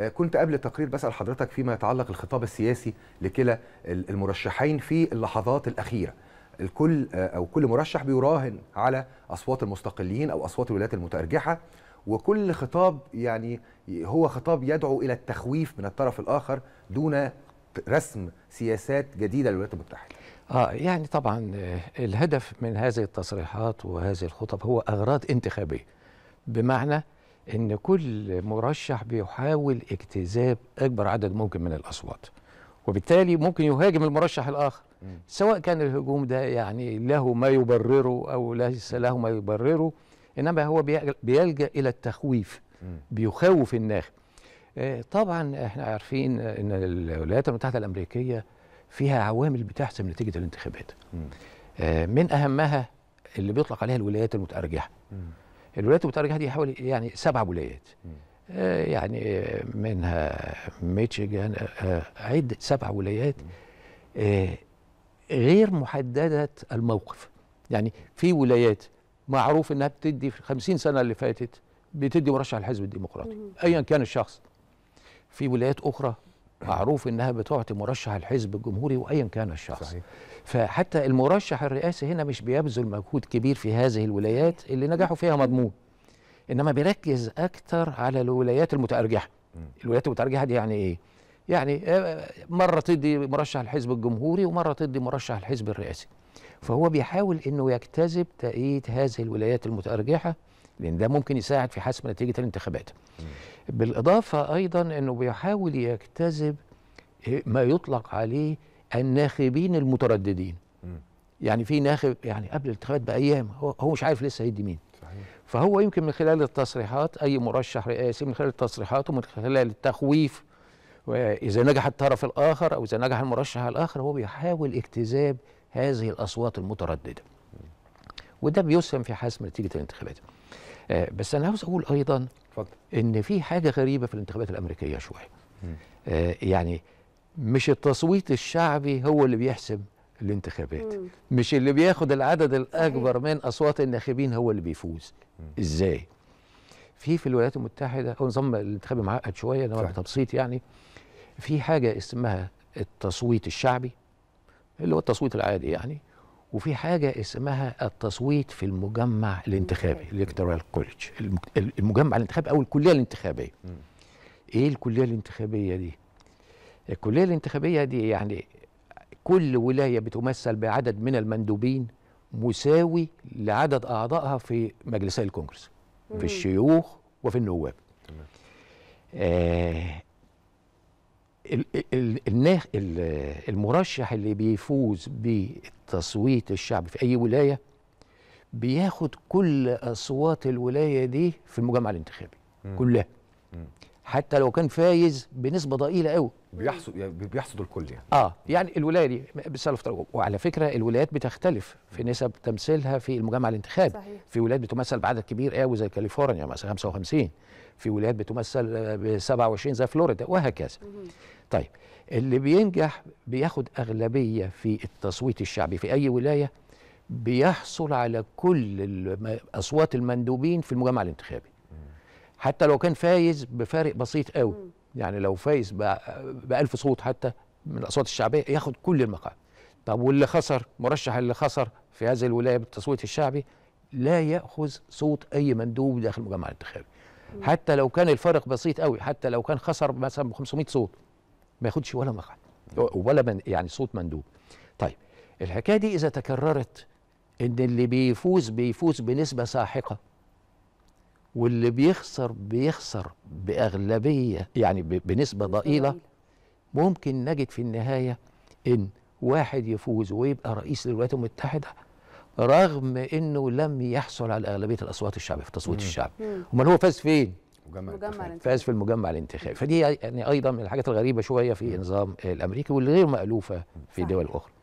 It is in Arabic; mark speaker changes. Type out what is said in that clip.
Speaker 1: آه، كنت قبل التقرير بسأل حضرتك فيما يتعلق الخطاب السياسي لكلا المرشحين في اللحظات الأخيرة الكل آه، أو كل مرشح بيراهن على أصوات المستقلين أو أصوات الولايات المتأرجحة وكل خطاب يعني هو خطاب يدعو إلى التخويف من الطرف الآخر دون رسم سياسات جديدة للولايات المتحدة آه يعني طبعا آه، الهدف من هذه التصريحات وهذه الخطب هو أغراض انتخابية بمعنى ان كل مرشح بيحاول اجتذاب اكبر عدد ممكن من الاصوات وبالتالي ممكن يهاجم المرشح الاخر سواء كان الهجوم ده يعني له ما يبرره او ليس له ما يبرره انما هو بيلجا الى التخويف بيخوف الناخب آه، طبعا احنا عارفين ان الولايات المتحده الامريكيه فيها عوامل بتحسم نتيجه الانتخابات آه، من اهمها اللي بيطلق عليها الولايات المتارجحه الولايات المتحده دي حوالي يعني سبع ولايات آه، يعني آه، منها ميشيغان آه، عدة سبع ولايات غير محددة الموقف يعني في ولايات معروف انها بتدي في 50 سنة اللي فاتت بتدي مرشح الحزب الديمقراطي ايا كان الشخص في ولايات اخرى معروف انها بتعطي مرشح الحزب الجمهوري وايا كان الشخص صحيح. فحتى المرشح الرئاسي هنا مش بيبذل مجهود كبير في هذه الولايات اللي نجحوا فيها مضمون انما بيركز اكتر على الولايات المتارجحه الولايات المتارجحه دي يعني ايه يعني آه، مره تدي مرشح الحزب الجمهوري ومره تدي مرشح الحزب الرئاسي فهو بيحاول انه يجتذب تأييد هذه الولايات المتارجحه لان ده ممكن يساعد في حسم نتيجه الانتخابات بالاضافه ايضا انه بيحاول يجتذب إيه، ما يطلق عليه الناخبين المترددين يعني في ناخب يعني قبل الانتخابات بايام هو, هو مش عارف لسه هيدي مين صحيح. فهو يمكن من خلال التصريحات اي مرشح رئاسي من خلال التصريحات ومن خلال التخويف واذا نجح الطرف الاخر او اذا نجح المرشح الاخر هو بيحاول اجتذاب هذه الاصوات المتردده وده بيسهم في حسم نتيجه الانتخابات آه، بس انا عاوز اقول ايضا فضل. ان في حاجه غريبه في الانتخابات الامريكيه شويه آه، يعني مش التصويت الشعبي هو اللي بيحسم الانتخابات مم. مش اللي بياخد العدد الاكبر من اصوات الناخبين هو اللي بيفوز مم. ازاي في في الولايات المتحده هو نظام الانتخابي معقد شويه نوع بتبسيط يعني في حاجه اسمها التصويت الشعبي اللي هو التصويت العادي يعني وفي حاجة اسمها التصويت في المجمع الانتخابي الالكترال كوليدج المجمع الانتخابي أو الكلية الانتخابية إيه الكلية الانتخابية دي؟ الكلية الانتخابية دي يعني كل ولاية بتمثل بعدد من المندوبين مساوي لعدد أعضائها في مجلسي الكونجرس في الشيوخ وفي النواب تمام. آه المرشح اللي بيفوز بالتصويت الشعب في اي ولايه بياخد كل اصوات الولايه دي في المجمع الانتخابي كلها حتى لو كان فايز بنسبه ضئيله قوي بيحصد يعني بيحصد الكل يعني اه يعني الولايه دي بتصرف وعلى فكره الولايات بتختلف في نسب تمثيلها في المجمع الانتخابي صحيح. في ولايات بتمثل بعدد كبير قوي زي كاليفورنيا مثلا 55 في ولايات بتمثل ب 27 زي فلوريدا وهكذا طيب اللي بينجح بياخد اغلبيه في التصويت الشعبي في اي ولايه بيحصل على كل اصوات المندوبين في المجمع الانتخابي حتى لو كان فايز بفارق بسيط قوي يعني لو فايز ب 1000 صوت حتى من الاصوات الشعبيه ياخد كل المقاعد طب واللي خسر مرشح اللي خسر في هذه الولايه بالتصويت الشعبي لا ياخذ صوت اي مندوب داخل المجمع الانتخابي حتى لو كان الفارق بسيط قوي حتى لو كان خسر مثلا ب 500 صوت ما ياخدش ولا مقعد ولا من يعني صوت مندوب طيب الحكايه دي اذا تكررت ان اللي بيفوز بيفوز بنسبه ساحقه واللي بيخسر بيخسر باغلبيه يعني بنسبه ضئيله ممكن نجد في النهايه ان واحد يفوز ويبقى رئيس للولايات المتحده رغم انه لم يحصل على اغلبيه الاصوات الشعبيه في تصويت الشعب امال هو فاز فين مجمع الانتخابي فاز في المجمع الانتخابي فدي يعني ايضا من الحاجات الغريبه شويه في النظام الامريكي والغير مالوفه في صحيح. دول اخرى